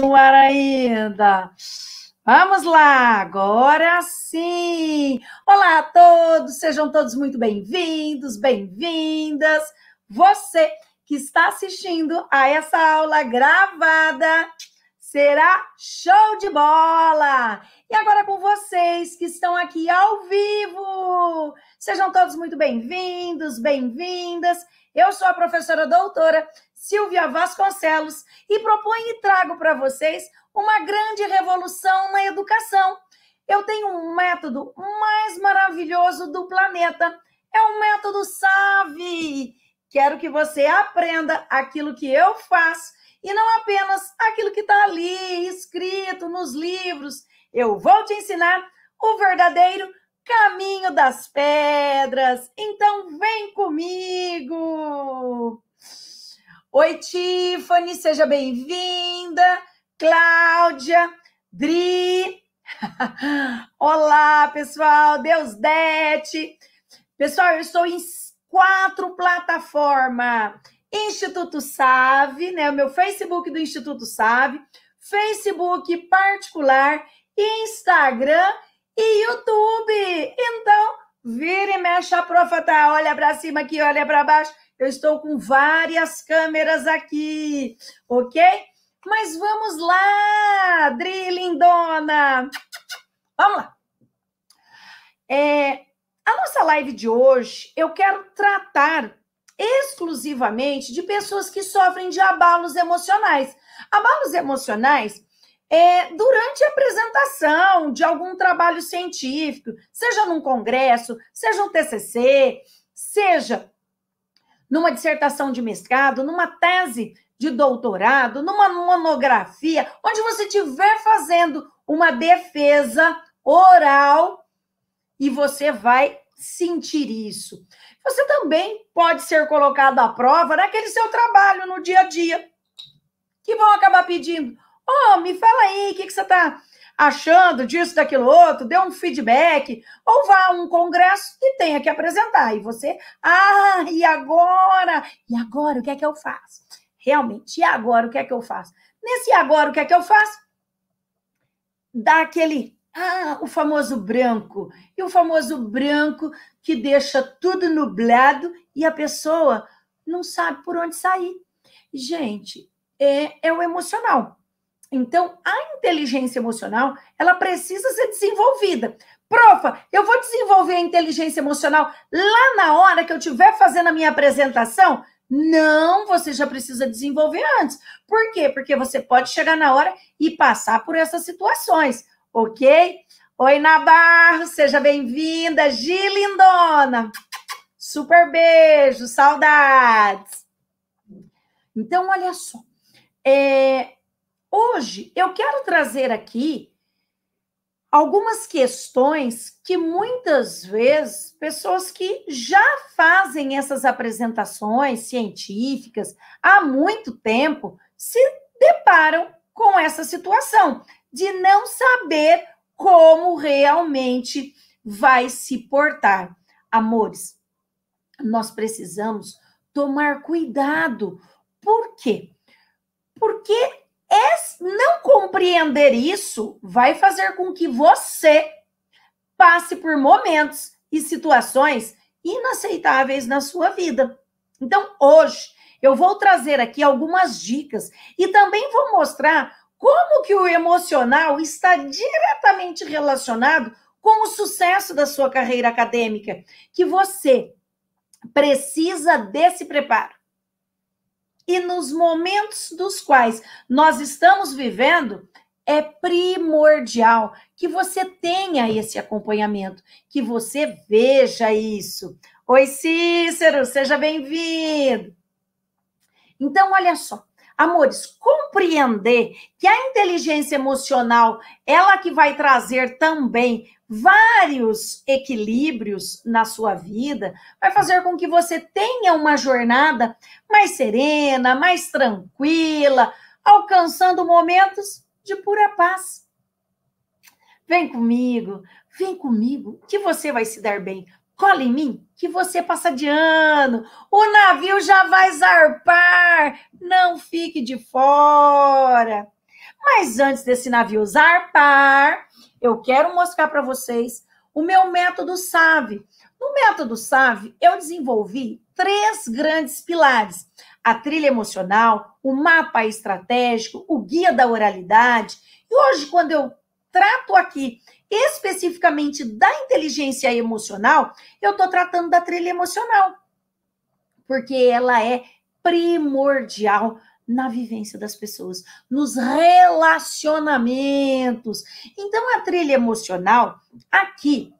no ar ainda. Vamos lá, agora sim! Olá a todos, sejam todos muito bem-vindos, bem-vindas. Você que está assistindo a essa aula gravada será show de bola! E agora com vocês que estão aqui ao vivo! Sejam todos muito bem-vindos, bem-vindas. Eu sou a professora doutora Silvia Vasconcelos, e proponho e trago para vocês uma grande revolução na educação. Eu tenho um método mais maravilhoso do planeta. É o método SAVE. Quero que você aprenda aquilo que eu faço e não apenas aquilo que está ali escrito nos livros. Eu vou te ensinar o verdadeiro caminho das pedras. Então, vem comigo! Oi, Tiffany, seja bem-vinda. Cláudia, Dri. Olá, pessoal. Deus Dete. Pessoal, eu estou em quatro plataformas. Instituto Save, né? O meu Facebook do Instituto Save, Facebook particular, Instagram e YouTube. Então, vira e mexe a profa, tá? Olha para cima aqui, olha para baixo eu estou com várias câmeras aqui, ok? Mas vamos lá, Dri lindona! Vamos lá! É, a nossa live de hoje, eu quero tratar exclusivamente de pessoas que sofrem de abalos emocionais. Abalos emocionais é, durante a apresentação de algum trabalho científico, seja num congresso, seja um TCC, seja numa dissertação de mestrado, numa tese de doutorado, numa monografia, onde você estiver fazendo uma defesa oral e você vai sentir isso. Você também pode ser colocado à prova naquele seu trabalho no dia a dia, que vão acabar pedindo: oh, me fala aí, o que, que você está achando disso, daquilo outro, dê um feedback, ou vá a um congresso que tenha que apresentar. E você, ah, e agora? E agora o que é que eu faço? Realmente, e agora o que é que eu faço? Nesse agora o que é que eu faço? Dá aquele, ah, o famoso branco. E o famoso branco que deixa tudo nublado e a pessoa não sabe por onde sair. Gente, é, é o emocional. Então, a inteligência emocional, ela precisa ser desenvolvida. Profa, eu vou desenvolver a inteligência emocional lá na hora que eu estiver fazendo a minha apresentação? Não, você já precisa desenvolver antes. Por quê? Porque você pode chegar na hora e passar por essas situações, ok? Oi, Nabarro, seja bem-vinda. Gilindona, super beijo, saudades. Então, olha só. É, Hoje eu quero trazer aqui algumas questões que muitas vezes pessoas que já fazem essas apresentações científicas há muito tempo se deparam com essa situação de não saber como realmente vai se portar. Amores, nós precisamos tomar cuidado. Por quê? Porque não compreender isso vai fazer com que você passe por momentos e situações inaceitáveis na sua vida. Então, hoje, eu vou trazer aqui algumas dicas e também vou mostrar como que o emocional está diretamente relacionado com o sucesso da sua carreira acadêmica, que você precisa desse preparo e nos momentos dos quais nós estamos vivendo, é primordial que você tenha esse acompanhamento, que você veja isso. Oi, Cícero, seja bem-vindo. Então, olha só, Amores, compreender que a inteligência emocional, ela que vai trazer também vários equilíbrios na sua vida, vai fazer com que você tenha uma jornada mais serena, mais tranquila, alcançando momentos de pura paz. Vem comigo, vem comigo, que você vai se dar bem. Cola em mim que você passa de ano. O navio já vai zarpar. Não fique de fora. Mas antes desse navio zarpar, eu quero mostrar para vocês o meu método SAVE. No método SAVE, eu desenvolvi três grandes pilares: a trilha emocional, o mapa estratégico, o guia da oralidade. E hoje, quando eu trato aqui especificamente da inteligência emocional, eu estou tratando da trilha emocional, porque ela é primordial na vivência das pessoas, nos relacionamentos. Então, a trilha emocional, aqui,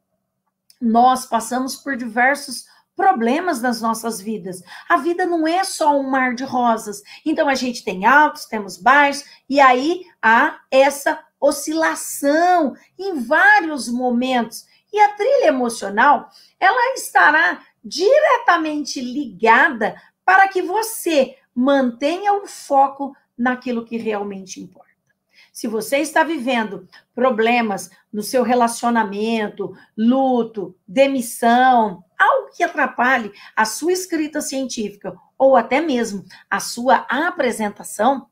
nós passamos por diversos problemas nas nossas vidas. A vida não é só um mar de rosas. Então, a gente tem altos, temos baixos, e aí há essa oscilação em vários momentos. E a trilha emocional, ela estará diretamente ligada para que você mantenha o foco naquilo que realmente importa. Se você está vivendo problemas no seu relacionamento, luto, demissão, algo que atrapalhe a sua escrita científica ou até mesmo a sua apresentação,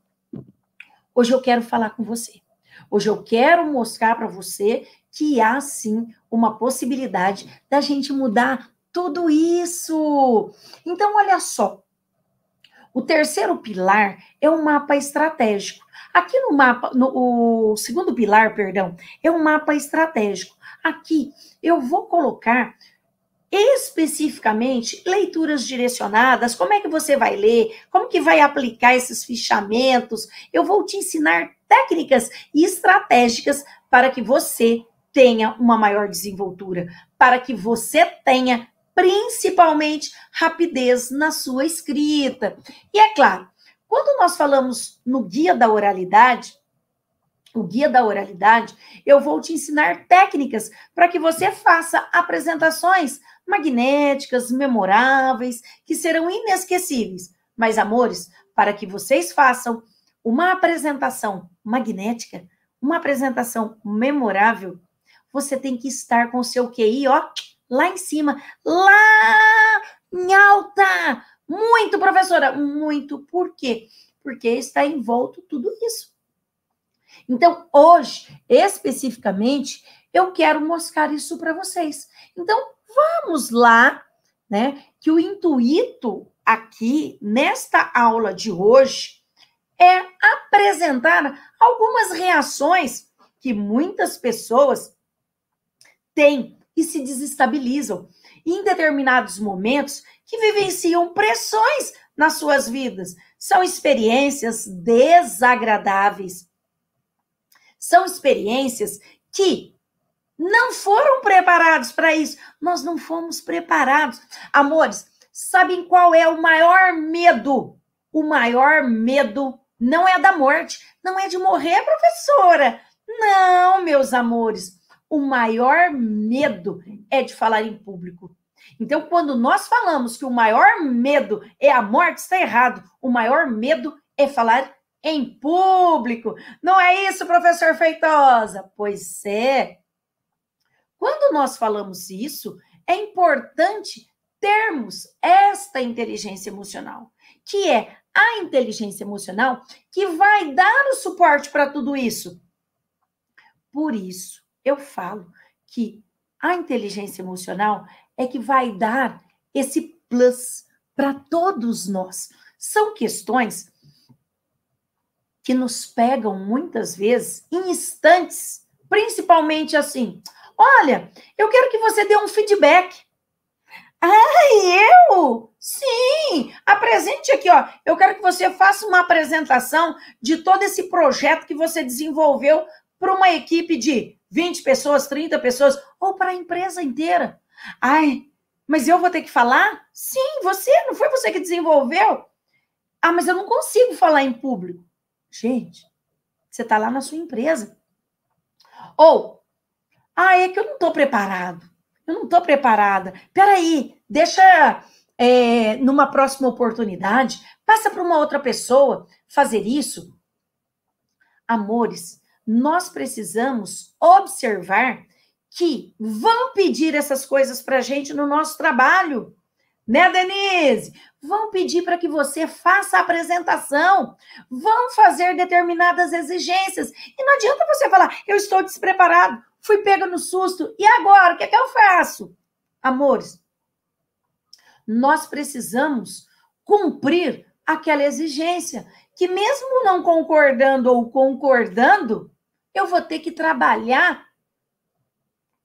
hoje eu quero falar com você. Hoje eu quero mostrar para você que há sim uma possibilidade da gente mudar tudo isso. Então, olha só. O terceiro pilar é um mapa estratégico. Aqui no mapa, no, o segundo pilar, perdão, é um mapa estratégico. Aqui eu vou colocar especificamente leituras direcionadas, como é que você vai ler, como que vai aplicar esses fichamentos. Eu vou te ensinar técnicas e estratégicas para que você tenha uma maior desenvoltura, para que você tenha principalmente rapidez na sua escrita. E é claro, quando nós falamos no guia da oralidade, o guia da oralidade, eu vou te ensinar técnicas para que você faça apresentações magnéticas, memoráveis, que serão inesquecíveis. Mas, amores, para que vocês façam uma apresentação magnética, uma apresentação memorável, você tem que estar com o seu QI, ó, lá em cima, lá em alta. Muito, professora, muito. Por quê? Porque está envolto tudo isso. Então, hoje, especificamente, eu quero mostrar isso para vocês. Então, Vamos lá, né? Que o intuito aqui, nesta aula de hoje, é apresentar algumas reações que muitas pessoas têm e se desestabilizam em determinados momentos que vivenciam pressões nas suas vidas. São experiências desagradáveis. São experiências que não foram preparados para isso. Nós não fomos preparados. Amores, sabem qual é o maior medo? O maior medo não é da morte, não é de morrer, professora. Não, meus amores. O maior medo é de falar em público. Então, quando nós falamos que o maior medo é a morte, está errado. O maior medo é falar em público. Não é isso, professor Feitosa? Pois é. Quando nós falamos isso, é importante termos esta inteligência emocional, que é a inteligência emocional que vai dar o suporte para tudo isso. Por isso, eu falo que a inteligência emocional é que vai dar esse plus para todos nós. São questões que nos pegam muitas vezes em instantes, principalmente assim. Olha, eu quero que você dê um feedback. Ah, eu? Sim! Apresente aqui, ó. Eu quero que você faça uma apresentação de todo esse projeto que você desenvolveu para uma equipe de 20 pessoas, 30 pessoas ou para a empresa inteira. Ai, mas eu vou ter que falar? Sim, você, não foi você que desenvolveu? Ah, mas eu não consigo falar em público. Gente, você está lá na sua empresa. Ou ah, é que eu não estou preparado. Eu não estou preparada. Peraí, deixa é, numa próxima oportunidade, passa para uma outra pessoa fazer isso. Amores, nós precisamos observar que vão pedir essas coisas para a gente no nosso trabalho. Né, Denise? Vão pedir para que você faça a apresentação, vão fazer determinadas exigências. E não adianta você falar, eu estou despreparado fui pega no susto. E agora, o que é que eu faço? Amores, nós precisamos cumprir aquela exigência que mesmo não concordando ou concordando, eu vou ter que trabalhar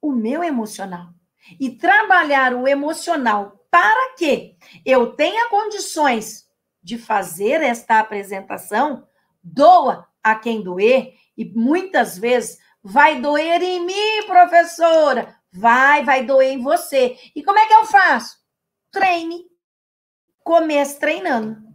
o meu emocional. E trabalhar o emocional para que eu tenha condições de fazer esta apresentação, doa a quem doer, e muitas vezes Vai doer em mim, professora. Vai, vai doer em você. E como é que eu faço? Treine. Comece treinando.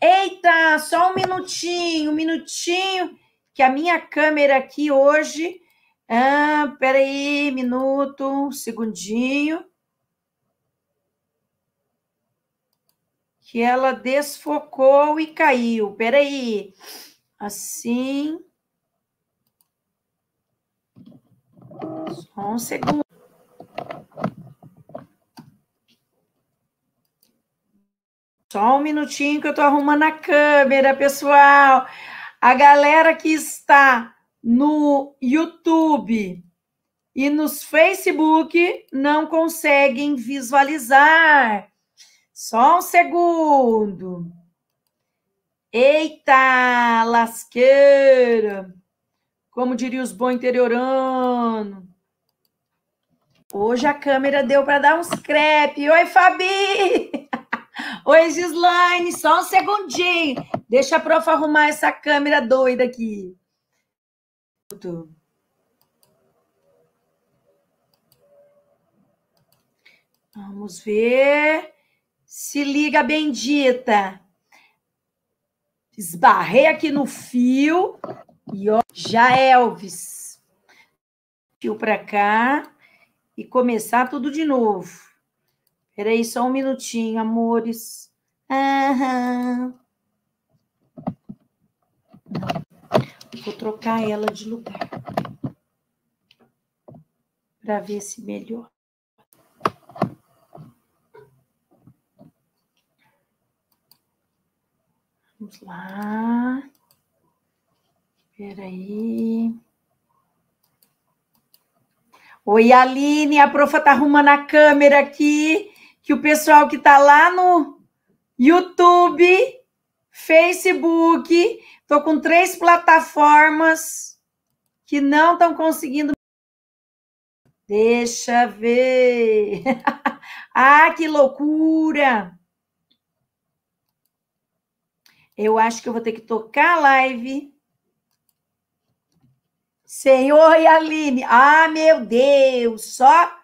Eita, só um minutinho, um minutinho, que a minha câmera aqui hoje. Ah, peraí, minuto, um segundinho. Que ela desfocou e caiu. Peraí. aí. Assim. Só um segundo. Só um minutinho que eu estou arrumando a câmera, pessoal. A galera que está no YouTube e nos Facebook não conseguem visualizar. Só um segundo. Eita, lasqueira! Como diria os bom interiorano. Hoje a câmera deu para dar uns crepe. Oi, Fabi! Oi, Gislaine, só um segundinho. Deixa a prof arrumar essa câmera doida aqui. Vamos ver. Se liga, bendita. Esbarrei aqui no fio e ó, já é, Elvis. Fio para cá e começar tudo de novo. Peraí, só um minutinho, amores. Aham. Vou trocar ela de lugar para ver se melhor. Vamos lá. Peraí. aí. Oi, Aline, a profa tá arrumando a câmera aqui, que o pessoal que tá lá no YouTube, Facebook, tô com três plataformas que não estão conseguindo. Deixa ver. ah, que loucura! Eu acho que eu vou ter que tocar a live. Senhor e Aline. Ah, meu Deus! Só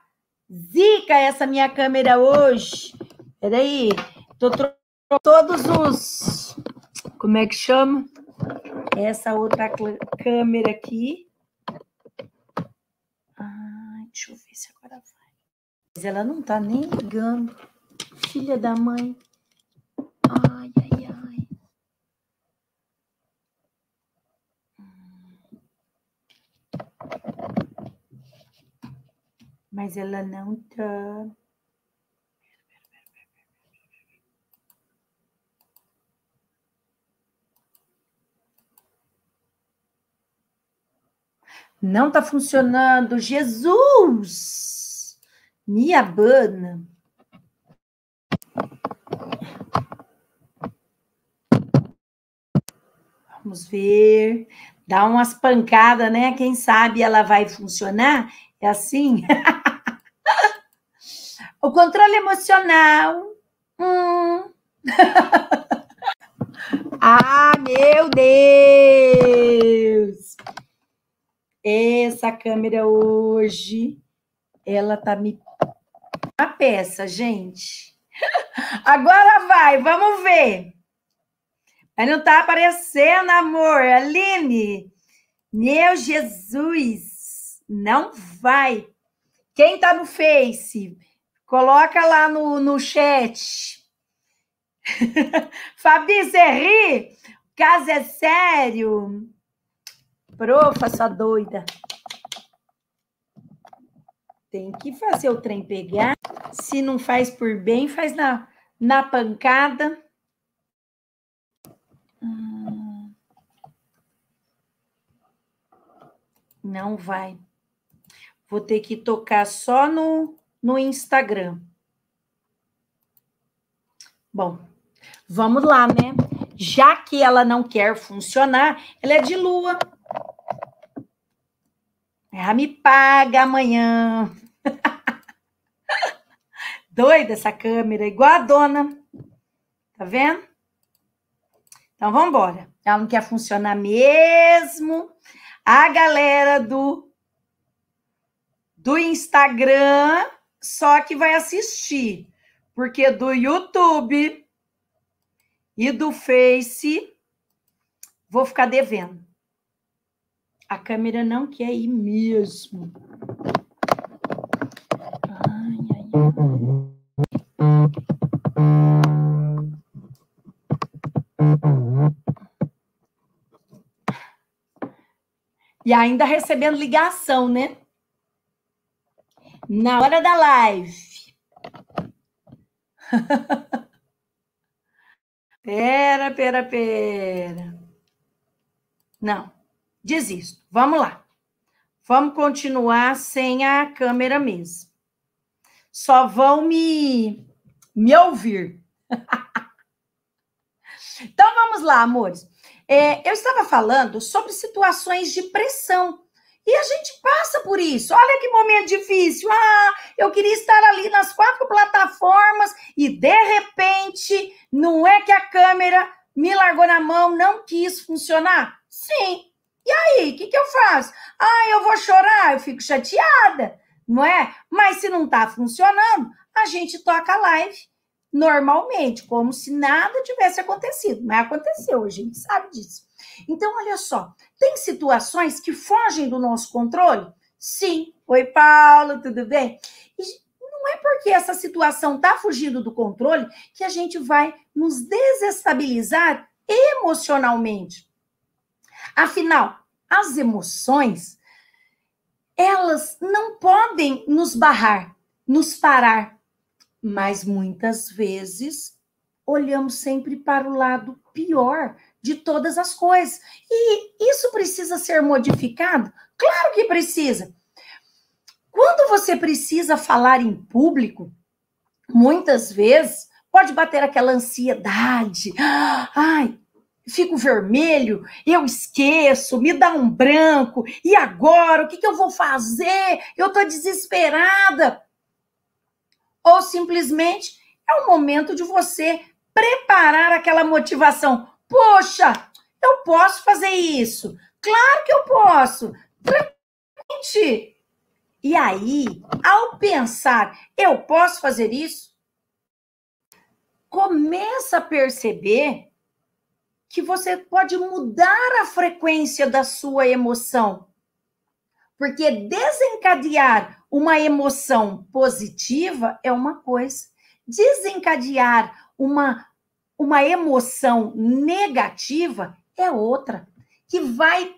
zica essa minha câmera hoje. Peraí. Tô todos os. Como é que chama? Essa outra câmera aqui. Ah, deixa eu ver se agora vai. Mas ela não tá nem ligando. Filha da mãe. Ah. mas ela não tá. Não tá funcionando, Jesus! Me abana. Vamos ver. Dá umas pancadas, né? Quem sabe ela vai funcionar é assim? o controle emocional. Hum. ah, meu Deus! Essa câmera hoje, ela tá me a peça, gente. Agora vai, vamos ver. Mas não tá aparecendo, amor. Aline, meu Jesus. Não vai. Quem está no Face, coloca lá no, no chat. você ri, caso é sério. Profa, sua doida. Tem que fazer o trem pegar. Se não faz por bem, faz na, na pancada. Hum. Não vai. Vou ter que tocar só no, no Instagram. Bom, vamos lá, né? Já que ela não quer funcionar, ela é de lua. Ela me paga amanhã. Doida essa câmera, igual a dona. Tá vendo? Então vamos embora. Ela não quer funcionar mesmo. A galera do do Instagram, só que vai assistir, porque do YouTube e do Face vou ficar devendo. A câmera não quer ir mesmo. Ai, ai, ai. E ainda recebendo ligação, né? na hora da live. pera, pera, pera. Não, desisto. Vamos lá. Vamos continuar sem a câmera mesmo. Só vão me, me ouvir. então vamos lá, amores. É, eu estava falando sobre situações de pressão e a gente passa por isso. Olha que momento difícil. Ah, eu queria estar ali nas quatro plataformas e de repente não é que a câmera me largou na mão, não quis funcionar? Sim. E aí, o que, que eu faço? Ah, eu vou chorar, eu fico chateada, não é? Mas se não está funcionando, a gente toca a live normalmente, como se nada tivesse acontecido. Mas aconteceu, a gente sabe disso. Então, olha só, tem situações que fogem do nosso controle? Sim. Oi, Paulo, tudo bem? E não é porque essa situação está fugindo do controle que a gente vai nos desestabilizar emocionalmente. Afinal, as emoções, elas não podem nos barrar, nos parar, mas muitas vezes olhamos sempre para o lado pior de todas as coisas. E isso precisa ser modificado? Claro que precisa. Quando você precisa falar em público, muitas vezes pode bater aquela ansiedade. Ai, fico vermelho, eu esqueço, me dá um branco, e agora? O que, que eu vou fazer? Eu estou desesperada. Ou simplesmente é o momento de você preparar aquela motivação. Poxa, eu posso fazer isso. Claro que eu posso. Tranquilamente. E aí, ao pensar, eu posso fazer isso? Começa a perceber que você pode mudar a frequência da sua emoção. Porque desencadear uma emoção positiva é uma coisa, desencadear uma uma emoção negativa é outra, que vai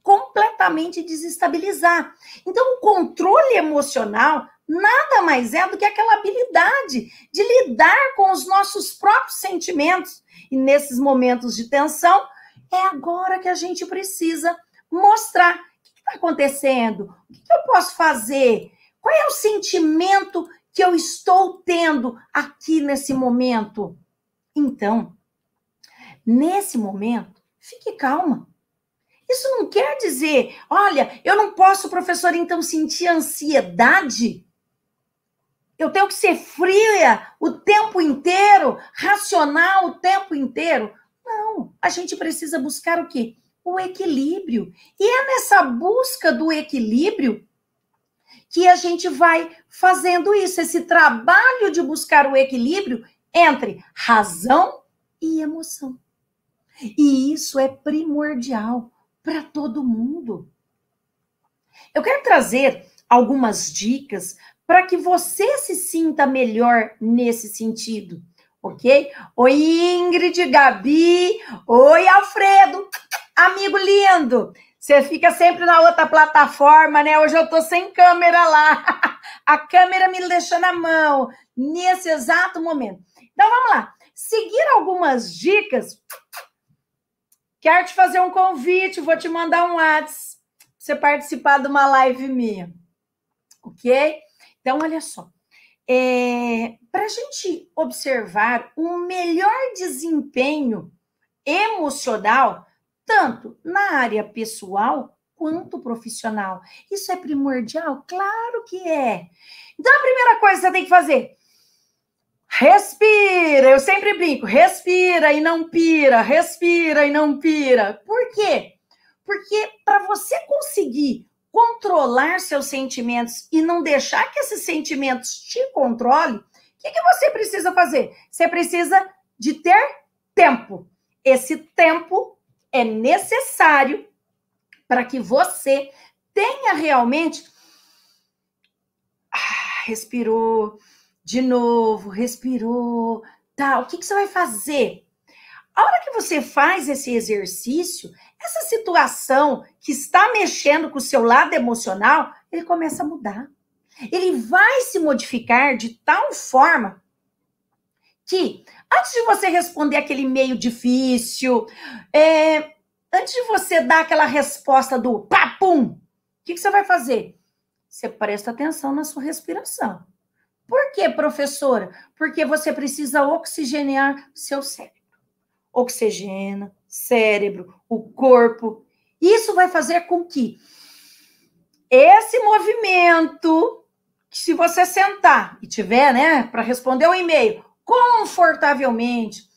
completamente desestabilizar. Então, o controle emocional nada mais é do que aquela habilidade de lidar com os nossos próprios sentimentos. E nesses momentos de tensão, é agora que a gente precisa mostrar o que está acontecendo, o que eu posso fazer, qual é o sentimento que eu estou tendo aqui nesse momento. Então, nesse momento, fique calma. Isso não quer dizer, olha, eu não posso, professor, então sentir ansiedade. Eu tenho que ser fria o tempo inteiro, racional o tempo inteiro. Não, a gente precisa buscar o quê? O equilíbrio. E é nessa busca do equilíbrio que a gente vai fazendo isso, esse trabalho de buscar o equilíbrio entre razão e emoção. E isso é primordial para todo mundo. Eu quero trazer algumas dicas para que você se sinta melhor nesse sentido, ok? Oi, Ingrid, Gabi, oi, Alfredo, amigo lindo. Você fica sempre na outra plataforma, né? Hoje eu tô sem câmera lá. A câmera me deixou na mão nesse exato momento. Então vamos lá. Seguir algumas dicas. Quero te fazer um convite, vou te mandar um WhatsApp para você participar de uma live minha. Ok? Então, olha só. É, para a gente observar um melhor desempenho emocional, tanto na área pessoal quanto profissional. Isso é primordial? Claro que é. Então, a primeira coisa que você tem que fazer Respira, eu sempre brinco, respira e não pira, respira e não pira. Por quê? Porque para você conseguir controlar seus sentimentos e não deixar que esses sentimentos te controlem, o que, que você precisa fazer? Você precisa de ter tempo. Esse tempo é necessário para que você tenha realmente. Ah, respirou de novo, respirou, tá? O que, que você vai fazer? A hora que você faz esse exercício, essa situação que está mexendo com o seu lado emocional, ele começa a mudar. Ele vai se modificar de tal forma que, antes de você responder aquele e-mail difícil, é, antes de você dar aquela resposta do papum, o que, que você vai fazer? Você presta atenção na sua respiração. Por quê, professora? Porque você precisa oxigenar seu cérebro. Oxigena, cérebro, o corpo. Isso vai fazer com que esse movimento, se você sentar e tiver, né, para responder o um e-mail confortavelmente,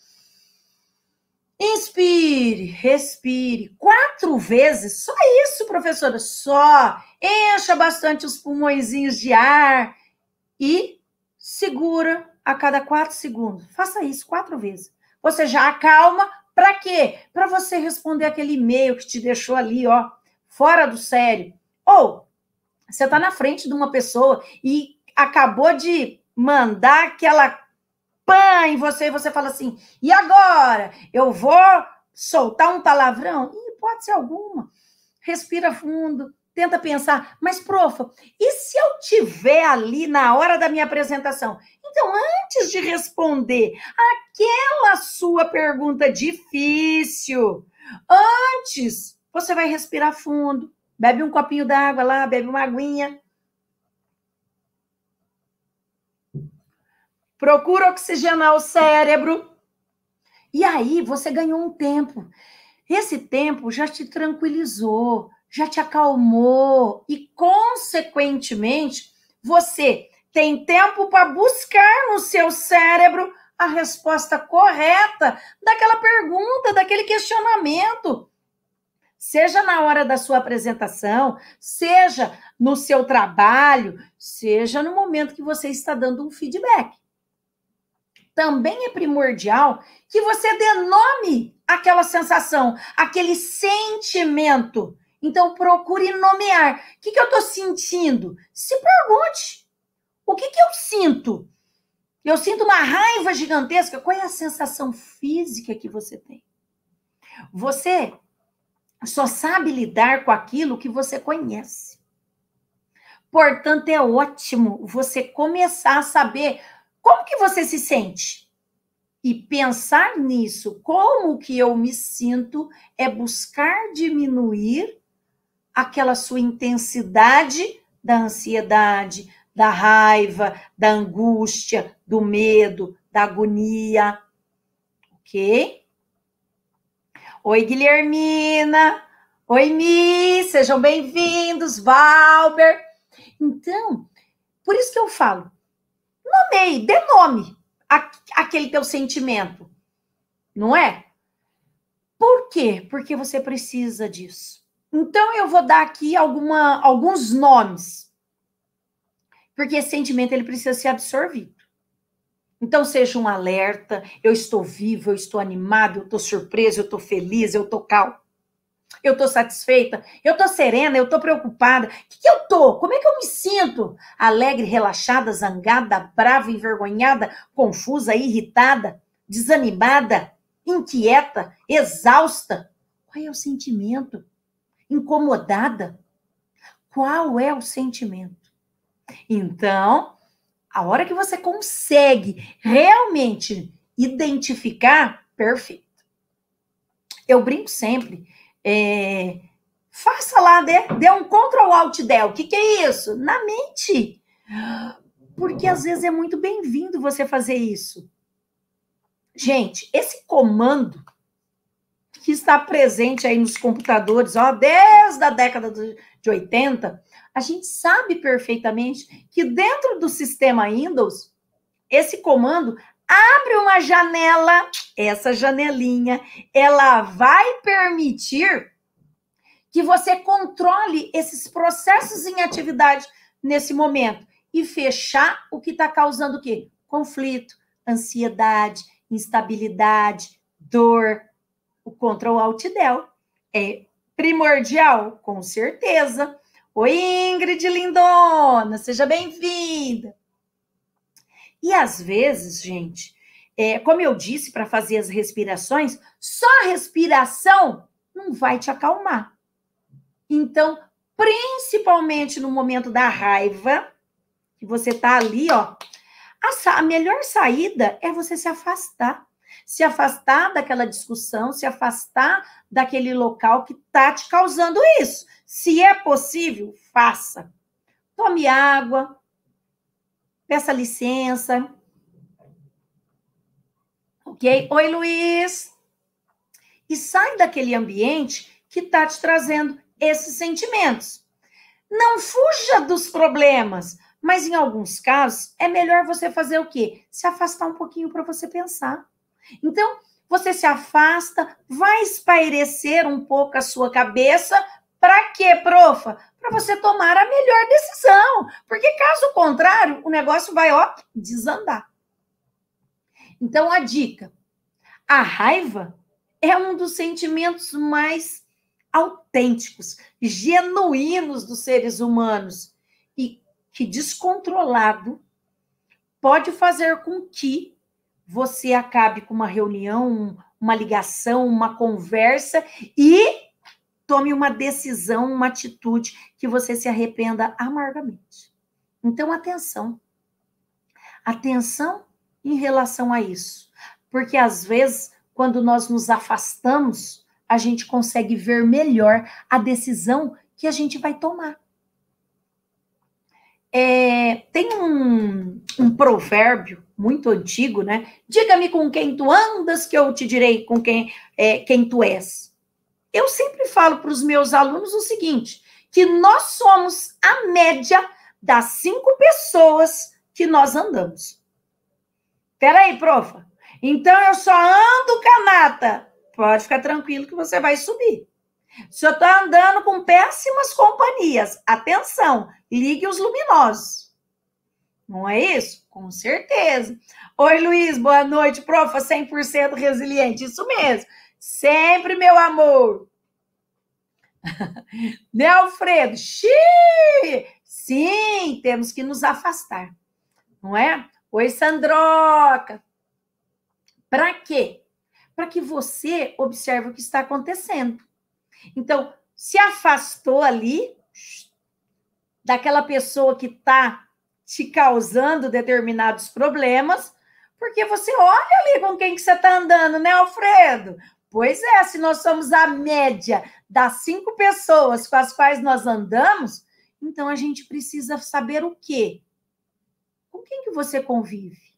Inspire, respire quatro vezes, só isso, professora, só. Encha bastante os pulmõezinhos de ar e segura a cada quatro segundos. Faça isso quatro vezes. Você já acalma para quê? Para você responder aquele e-mail que te deixou ali, ó, fora do sério. Ou você está na frente de uma pessoa e acabou de mandar aquela pã em você e você fala assim: e agora? Eu vou soltar um palavrão? Ih, pode ser alguma. Respira fundo, tenta pensar, mas profa, e se eu tiver ali na hora da minha apresentação? Então, antes de responder aquela sua pergunta difícil, antes você vai respirar fundo, bebe um copinho d'água lá, bebe uma aguinha. Procura oxigenar o cérebro. E aí você ganhou um tempo. Esse tempo já te tranquilizou, já te acalmou e, consequentemente, você tem tempo para buscar no seu cérebro a resposta correta daquela pergunta, daquele questionamento. Seja na hora da sua apresentação, seja no seu trabalho, seja no momento que você está dando um feedback também é primordial que você nome aquela sensação, aquele sentimento. Então, procure nomear. O que, que eu estou sentindo? Se pergunte: o que, que eu sinto? Eu sinto uma raiva gigantesca. Qual é a sensação física que você tem? Você só sabe lidar com aquilo que você conhece. Portanto, é ótimo você começar a saber como que você se sente? E pensar nisso, como que eu me sinto, é buscar diminuir aquela sua intensidade da ansiedade, da raiva, da angústia, do medo, da agonia. Ok? Oi, Guilhermina. Oi, Mi. Sejam bem-vindos, Valber. Então, por isso que eu falo, nomeie, dê nome àquele teu sentimento, não é? Por quê? Porque você precisa disso. Então eu vou dar aqui alguma, alguns nomes, porque esse sentimento ele precisa ser absorvido. Então seja um alerta, eu estou vivo, eu estou animado, eu estou surpreso, eu estou feliz, eu estou calmo eu estou satisfeita, eu estou serena, eu estou preocupada. O que, que eu estou? Como é que eu me sinto? Alegre, relaxada, zangada, brava, envergonhada, confusa, irritada, desanimada, inquieta, exausta? Qual é o sentimento? Incomodada? Qual é o sentimento? Então, a hora que você consegue realmente identificar, perfeito. Eu brinco sempre é, faça lá, dê, dê um Ctrl Alt Del. O que, que é isso? Na mente. Porque às vezes é muito bem-vindo você fazer isso. Gente, esse comando que está presente aí nos computadores, ó, desde a década de 80, a gente sabe perfeitamente que dentro do sistema Windows, esse comando abre uma janela essa janelinha, ela vai permitir que você controle esses processos em atividade nesse momento e fechar o que está causando o quê? Conflito, ansiedade, instabilidade, dor. O control Alt Del é primordial, com certeza. Oi, Ingrid lindona, seja bem-vinda. E às vezes, gente, é, como eu disse, para fazer as respirações, só a respiração não vai te acalmar. Então, principalmente no momento da raiva, que você está ali, ó, a, a melhor saída é você se afastar. Se afastar daquela discussão, se afastar daquele local que está te causando isso. Se é possível, faça. Tome água, peça licença, ok? Oi, Luiz! E sai daquele ambiente que está te trazendo esses sentimentos. Não fuja dos problemas, mas em alguns casos é melhor você fazer o quê? Se afastar um pouquinho para você pensar. Então, você se afasta, vai espairecer um pouco a sua cabeça. Para quê, profa? Para você tomar a melhor decisão. Porque caso contrário, o negócio vai, ó, desandar. Então, a dica: a raiva é um dos sentimentos mais autênticos, genuínos dos seres humanos e que, descontrolado, pode fazer com que você acabe com uma reunião, uma ligação, uma conversa e tome uma decisão, uma atitude que você se arrependa amargamente. Então, atenção. Atenção em relação a isso. Porque às vezes, quando nós nos afastamos, a gente consegue ver melhor a decisão que a gente vai tomar. É, tem um, um, provérbio muito antigo, né? Diga-me com quem tu andas, que eu te direi com quem, é, quem tu és. Eu sempre falo para os meus alunos o seguinte: que nós somos a média das cinco pessoas que nós andamos. Peraí, profa. Então eu só ando canata. Pode ficar tranquilo que você vai subir. Se eu está andando com péssimas companhias. Atenção, ligue os luminosos. Não é isso? Com certeza. Oi, Luiz, boa noite. Profa, 100% resiliente. Isso mesmo. Sempre, meu amor. né, Alfredo? Xiii! Sim, temos que nos afastar. Não é? Oi, Sandroca! Para quê? Para que você observe o que está acontecendo. Então, se afastou ali daquela pessoa que está te causando determinados problemas, porque você olha ali com quem que você está andando, né, Alfredo? Pois é, se nós somos a média das cinco pessoas com as quais nós andamos, então a gente precisa saber o quê? quem que você convive?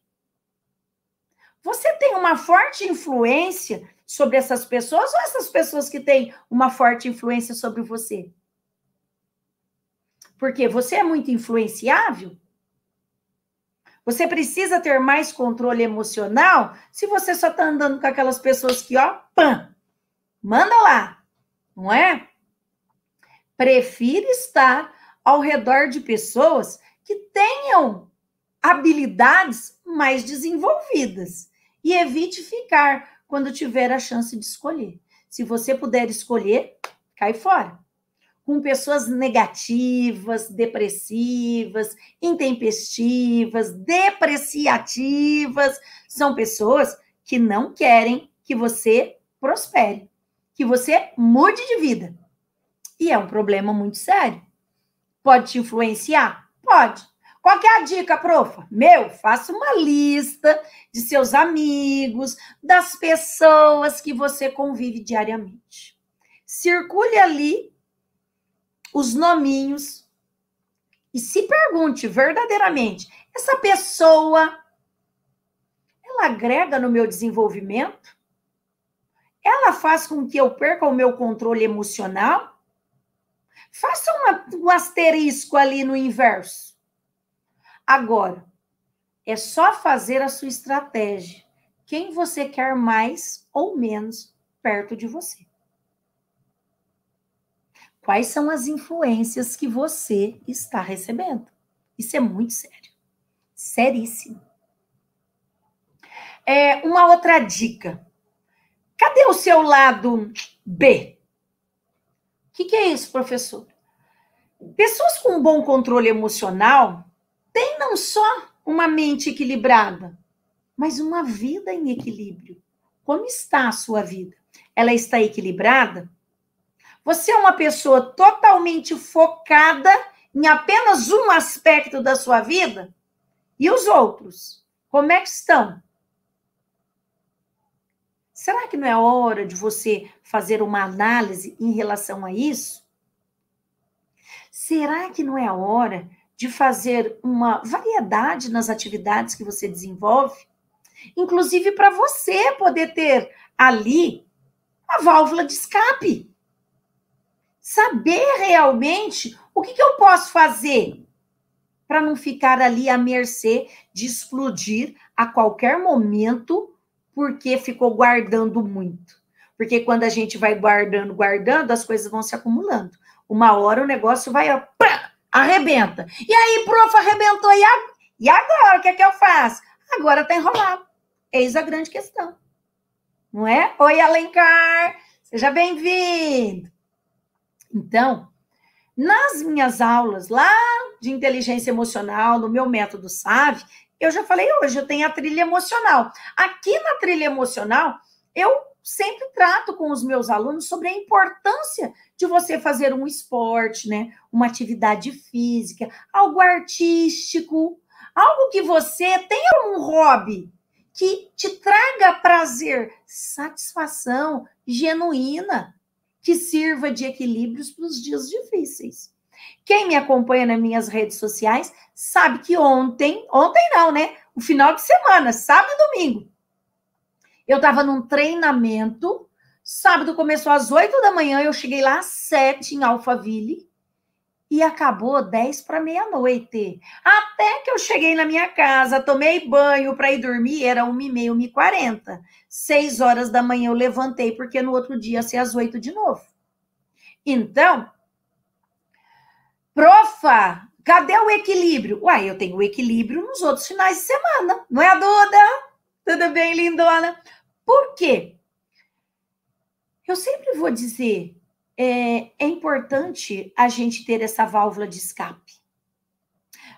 Você tem uma forte influência sobre essas pessoas ou essas pessoas que têm uma forte influência sobre você? Porque você é muito influenciável? Você precisa ter mais controle emocional se você só tá andando com aquelas pessoas que, ó, pã, manda lá, não é? Prefiro estar ao redor de pessoas que tenham habilidades mais desenvolvidas e evite ficar quando tiver a chance de escolher. Se você puder escolher, cai fora. Com pessoas negativas, depressivas, intempestivas, depreciativas, são pessoas que não querem que você prospere, que você mude de vida. E é um problema muito sério. Pode te influenciar? Pode qual que é a dica, profa? Meu, faça uma lista de seus amigos, das pessoas que você convive diariamente. Circule ali os nominhos e se pergunte verdadeiramente: essa pessoa ela agrega no meu desenvolvimento? Ela faz com que eu perca o meu controle emocional? Faça um asterisco ali no inverso Agora, é só fazer a sua estratégia. Quem você quer mais ou menos perto de você? Quais são as influências que você está recebendo? Isso é muito sério. Seríssimo. É, uma outra dica. Cadê o seu lado B? O que, que é isso, professor? Pessoas com bom controle emocional tem não só uma mente equilibrada, mas uma vida em equilíbrio. Como está a sua vida? Ela está equilibrada? Você é uma pessoa totalmente focada em apenas um aspecto da sua vida? E os outros? Como é que estão? Será que não é hora de você fazer uma análise em relação a isso? Será que não é a hora de fazer uma variedade nas atividades que você desenvolve, inclusive para você poder ter ali a válvula de escape. Saber realmente o que, que eu posso fazer para não ficar ali à mercê de explodir a qualquer momento porque ficou guardando muito. Porque quando a gente vai guardando, guardando, as coisas vão se acumulando. Uma hora o negócio vai ó, arrebenta. E aí, prof, arrebentou. E, agora? O que é que eu faço? Agora tá enrolado. Eis a grande questão. Não é? Oi, Alencar. Seja bem-vindo. Então, nas minhas aulas lá de inteligência emocional, no meu método SAVE, eu já falei hoje, eu tenho a trilha emocional. Aqui na trilha emocional, eu sempre trato com os meus alunos sobre a importância de você fazer um esporte, né? Uma atividade física, algo artístico, algo que você tenha um hobby que te traga prazer, satisfação genuína, que sirva de equilíbrio para os dias difíceis. Quem me acompanha nas minhas redes sociais sabe que ontem, ontem não, né? O final de semana, sábado e domingo, eu estava num treinamento, sábado começou às 8 da manhã, eu cheguei lá às 7 em Alphaville e acabou 10 para meia-noite. Até que eu cheguei na minha casa, tomei banho para ir dormir, era 1h30, 1h40. 6 horas da manhã eu levantei, porque no outro dia ia ser às 8 de novo. Então, profa, cadê o equilíbrio? Uai, eu tenho equilíbrio nos outros finais de semana, não é, Duda? Tudo bem, lindona? Por quê? Eu sempre vou dizer, é, é importante a gente ter essa válvula de escape.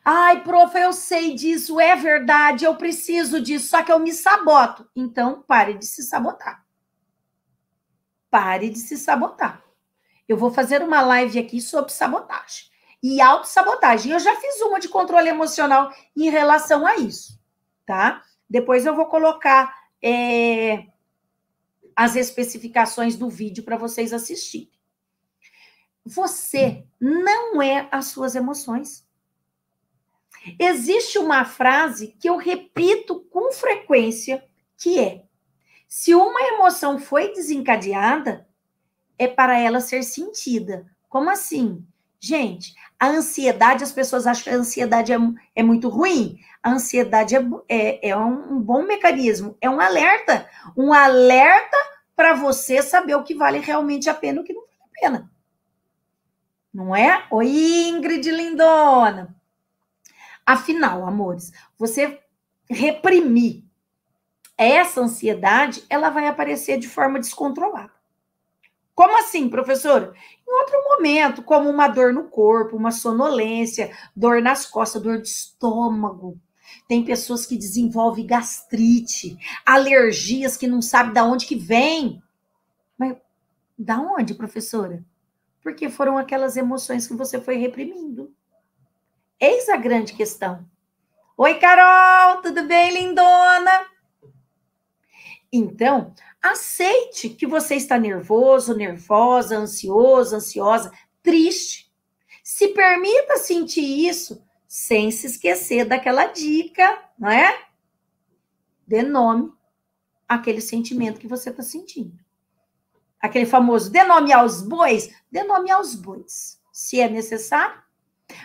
Ai, prof, eu sei disso, é verdade, eu preciso disso, só que eu me saboto. Então, pare de se sabotar. Pare de se sabotar. Eu vou fazer uma live aqui sobre sabotagem e autossabotagem. Eu já fiz uma de controle emocional em relação a isso, tá? Depois eu vou colocar é, as especificações do vídeo para vocês assistirem. Você não é as suas emoções. Existe uma frase que eu repito com frequência, que é: se uma emoção foi desencadeada, é para ela ser sentida. Como assim? Gente, a ansiedade, as pessoas acham que a ansiedade é, é muito ruim. A ansiedade é, é, é um bom mecanismo, é um alerta. Um alerta para você saber o que vale realmente a pena e o que não vale a pena. Não é? Oi, Ingrid lindona! Afinal, amores, você reprimir essa ansiedade, ela vai aparecer de forma descontrolada. Como assim, professor? Em outro momento, como uma dor no corpo, uma sonolência, dor nas costas, dor de estômago. Tem pessoas que desenvolvem gastrite, alergias que não sabe de onde que vem. Mas da onde, professora? Porque foram aquelas emoções que você foi reprimindo. Eis a grande questão. Oi, Carol, tudo bem, lindona? Então, aceite que você está nervoso, nervosa, ansioso, ansiosa, triste. Se permita sentir isso sem se esquecer daquela dica, não é? Dê nome àquele sentimento que você está sentindo. Aquele famoso dê nome aos bois, dê nome aos bois. Se é necessário,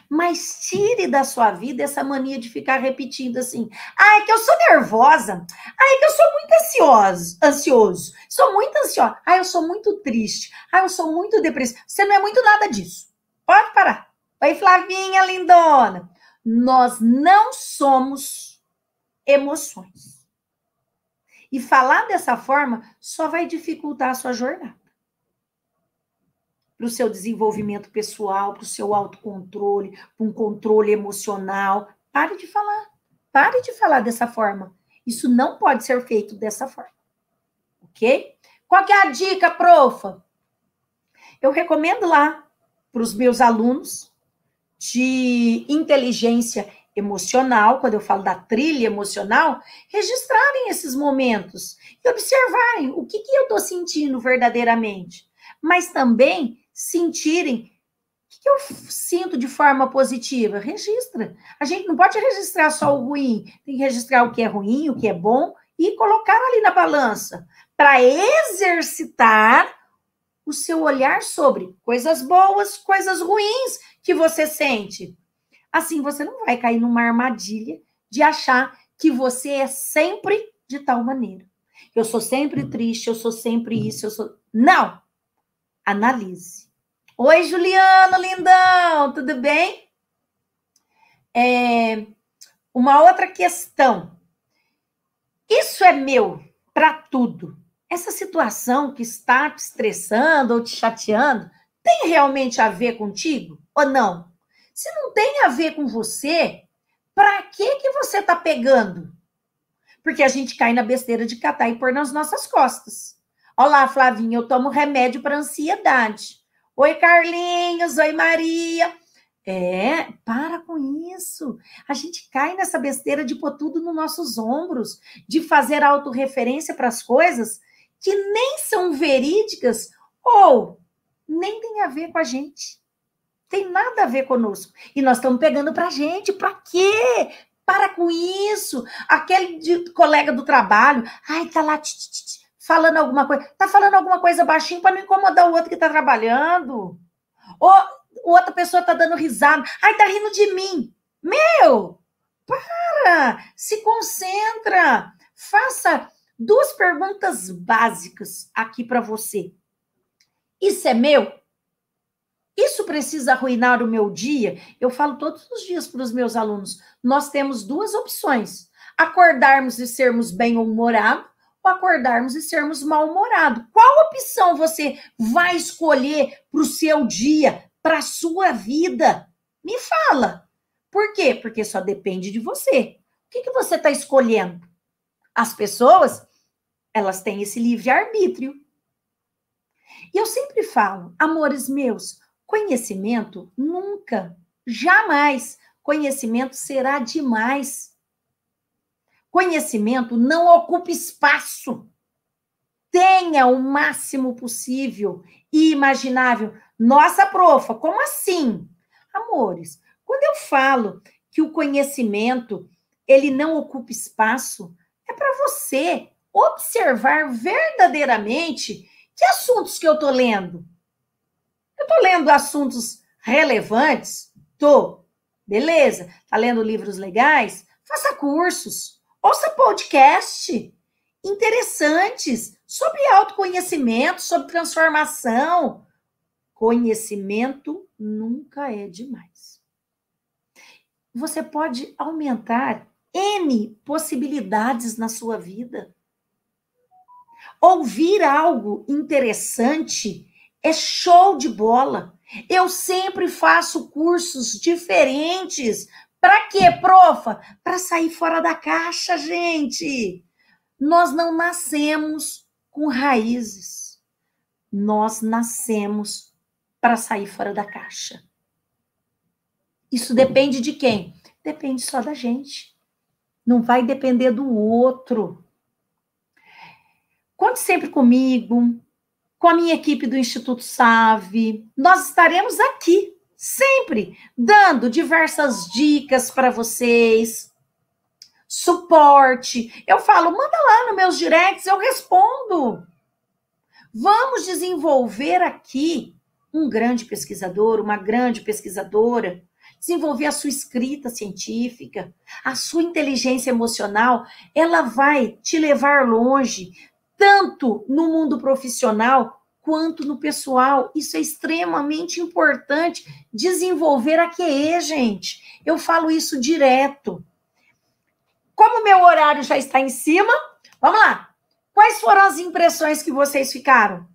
mas tire da sua vida essa mania de ficar repetindo assim: ah, é que eu sou nervosa, ah, é que eu sou muito ansioso, ansioso, sou muito ansiosa, ah, eu sou muito triste, ah, eu sou muito depressiva. Você não é muito nada disso. Pode parar. Oi, Flavinha lindona. Nós não somos emoções. E falar dessa forma só vai dificultar a sua jornada para o seu desenvolvimento pessoal, para o seu autocontrole, para um controle emocional. Pare de falar. Pare de falar dessa forma. Isso não pode ser feito dessa forma. Ok? Qual que é a dica, profa? Eu recomendo lá para os meus alunos de inteligência emocional, quando eu falo da trilha emocional, registrarem esses momentos e observarem o que, que eu estou sentindo verdadeiramente. Mas também sentirem. O que eu sinto de forma positiva? Registra. A gente não pode registrar só o ruim, tem que registrar o que é ruim, o que é bom e colocar ali na balança para exercitar o seu olhar sobre coisas boas, coisas ruins que você sente. Assim você não vai cair numa armadilha de achar que você é sempre de tal maneira. Eu sou sempre hum. triste, eu sou sempre isso, eu sou. Não! analise. Oi, Juliano, lindão, tudo bem? É, uma outra questão. Isso é meu para tudo. Essa situação que está te estressando ou te chateando tem realmente a ver contigo ou não? Se não tem a ver com você, para que que você está pegando? Porque a gente cai na besteira de catar e pôr nas nossas costas. Olá, Flavinha, eu tomo remédio para ansiedade. Oi, Carlinhos. Oi, Maria. É, para com isso. A gente cai nessa besteira de pôr tudo nos nossos ombros, de fazer autorreferência para as coisas que nem são verídicas ou nem tem a ver com a gente. Tem nada a ver conosco. E nós estamos pegando para a gente. Para quê? Para com isso. Aquele de, colega do trabalho. Ai, tá lá. Tch, tch, tch falando alguma coisa. Tá falando alguma coisa baixinho para não incomodar o outro que está trabalhando. Ou outra pessoa está dando risada. Ai, tá rindo de mim. Meu, para! Se concentra. Faça duas perguntas básicas aqui para você. Isso é meu? Isso precisa arruinar o meu dia? Eu falo todos os dias para os meus alunos: nós temos duas opções: acordarmos e sermos bem-humorados para acordarmos e sermos mal-humorados. Qual opção você vai escolher para o seu dia, para a sua vida? Me fala. Por quê? Porque só depende de você. O que, que você está escolhendo? As pessoas, elas têm esse livre-arbítrio. E eu sempre falo, amores meus, conhecimento nunca, jamais, conhecimento será demais. Conhecimento não ocupa espaço. Tenha o máximo possível e imaginável. Nossa, profa, como assim? Amores, quando eu falo que o conhecimento ele não ocupa espaço, é para você observar verdadeiramente que assuntos que eu estou lendo. Eu estou lendo assuntos relevantes? Tô. Beleza. Está lendo livros legais? Faça cursos. Ouça podcast interessantes sobre autoconhecimento, sobre transformação. Conhecimento nunca é demais. Você pode aumentar N possibilidades na sua vida. Ouvir algo interessante é show de bola. Eu sempre faço cursos diferentes para quê, profa? Para sair fora da caixa, gente. Nós não nascemos com raízes. Nós nascemos para sair fora da caixa. Isso depende de quem? Depende só da gente. Não vai depender do outro. Conte sempre comigo, com a minha equipe do Instituto SAVE. Nós estaremos aqui sempre dando diversas dicas para vocês, suporte. Eu falo, manda lá nos meus directs, eu respondo. Vamos desenvolver aqui um grande pesquisador, uma grande pesquisadora, desenvolver a sua escrita científica, a sua inteligência emocional, ela vai te levar longe, tanto no mundo profissional quanto no pessoal. Isso é extremamente importante. Desenvolver a QE, gente. Eu falo isso direto. Como meu horário já está em cima, vamos lá. Quais foram as impressões que vocês ficaram?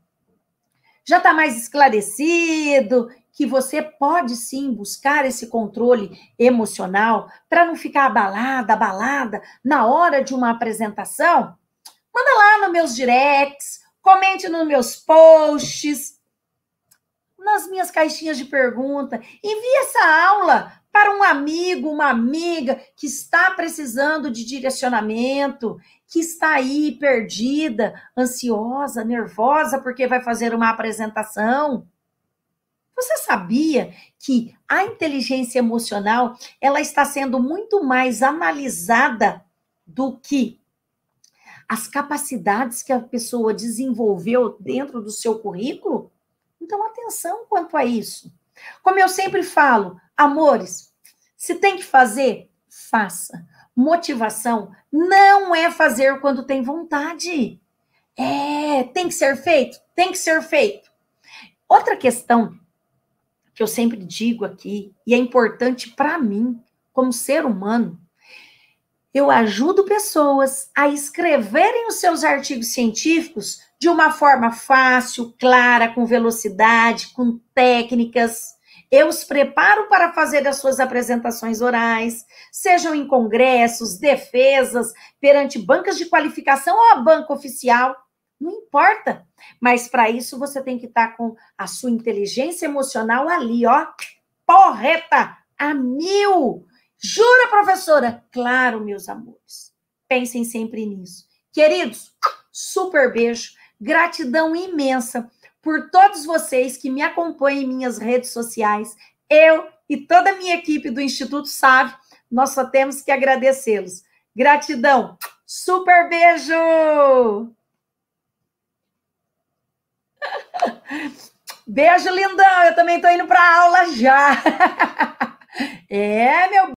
Já está mais esclarecido que você pode sim buscar esse controle emocional para não ficar abalada, abalada na hora de uma apresentação? Manda lá nos meus directs comente nos meus posts, nas minhas caixinhas de pergunta. Envie essa aula para um amigo, uma amiga que está precisando de direcionamento, que está aí perdida, ansiosa, nervosa porque vai fazer uma apresentação. Você sabia que a inteligência emocional ela está sendo muito mais analisada do que as capacidades que a pessoa desenvolveu dentro do seu currículo? Então, atenção quanto a isso. Como eu sempre falo, amores, se tem que fazer, faça. Motivação não é fazer quando tem vontade. É, tem que ser feito, tem que ser feito. Outra questão que eu sempre digo aqui, e é importante para mim, como ser humano, eu ajudo pessoas a escreverem os seus artigos científicos de uma forma fácil, clara, com velocidade, com técnicas. Eu os preparo para fazer as suas apresentações orais, sejam em congressos, defesas, perante bancas de qualificação ou a banca oficial. Não importa, mas para isso você tem que estar com a sua inteligência emocional ali, ó, porreta, a mil, Jura, professora? Claro, meus amores. Pensem sempre nisso. Queridos, super beijo. Gratidão imensa por todos vocês que me acompanham em minhas redes sociais. Eu e toda a minha equipe do Instituto Save, nós só temos que agradecê-los. Gratidão. Super beijo! Beijo, lindão. Eu também estou indo para aula já. É, meu